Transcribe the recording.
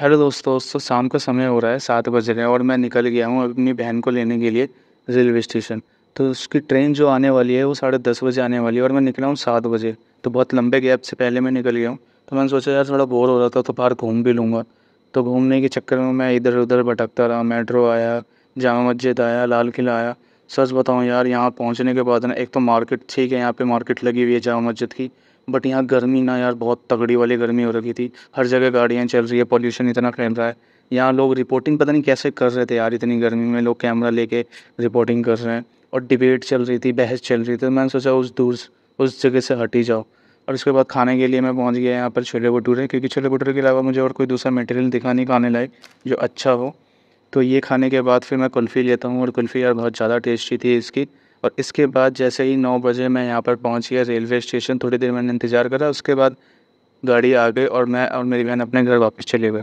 hello दोस्तों दोस्तों शाम का समय हो रहा है सात बज रहे हैं और मैं निकल गया हूँ अपनी बहन को लेने के लिए रेलवे स्टेशन तो उसकी ट्रेन जो आने वाली है वो साढ़े दस बजे आने वाली है और मैं निकला हूँ सात बजे तो बहुत लंबे गैप से पहले मैं निकल गया हूँ तो मैंने सोचा यार थोड़ा बोर हो रहा था तो बाहर घूम भी लूँगा तो घूमने के चक्कर में मैं इधर उधर भटकता रहा मेट्रो आया जामा मस्जिद आया लाल किला आया सच बताऊँ यार यहाँ पहुँचने के बाद ना एक तो मार्केट ठीक है यहाँ पे मार्केट लगी हुई है जामा मस्जिद की बट यहाँ गर्मी ना यार बहुत तगड़ी वाली गर्मी हो रखी थी हर जगह गाड़ियाँ चल रही है पॉल्यूशन इतना फैल रहा है यहाँ लोग रिपोर्टिंग पता नहीं कैसे कर रहे थे यार इतनी गर्मी में लोग कैमरा लेके रिपोर्टिंग कर रहे हैं और डिबेट चल रही थी बहस चल रही थी तो मैंने सोचा उस दूर उस जगह से हट ही जाओ और उसके बाद खाने के लिए मैं पहुंच गया यहाँ पर छोले भटूरे क्योंकि छोले भटूरे के अलावा मुझे और कोई दूसरा मटेरियल दिखा नहीं खाने लायक जो अच्छा हो तो ये खाने के बाद फिर मैं कुल्फ़ी लेता हूँ और कुल्फ़ी यार बहुत ज़्यादा टेस्टी थी इसकी और इसके बाद जैसे ही नौ बजे मैं यहाँ पर पहुँच गया रेलवे स्टेशन थोड़ी देर मैंने इंतज़ार करा उसके बाद गाड़ी आ गई और मैं और मेरी बहन अपने घर वापस चले गए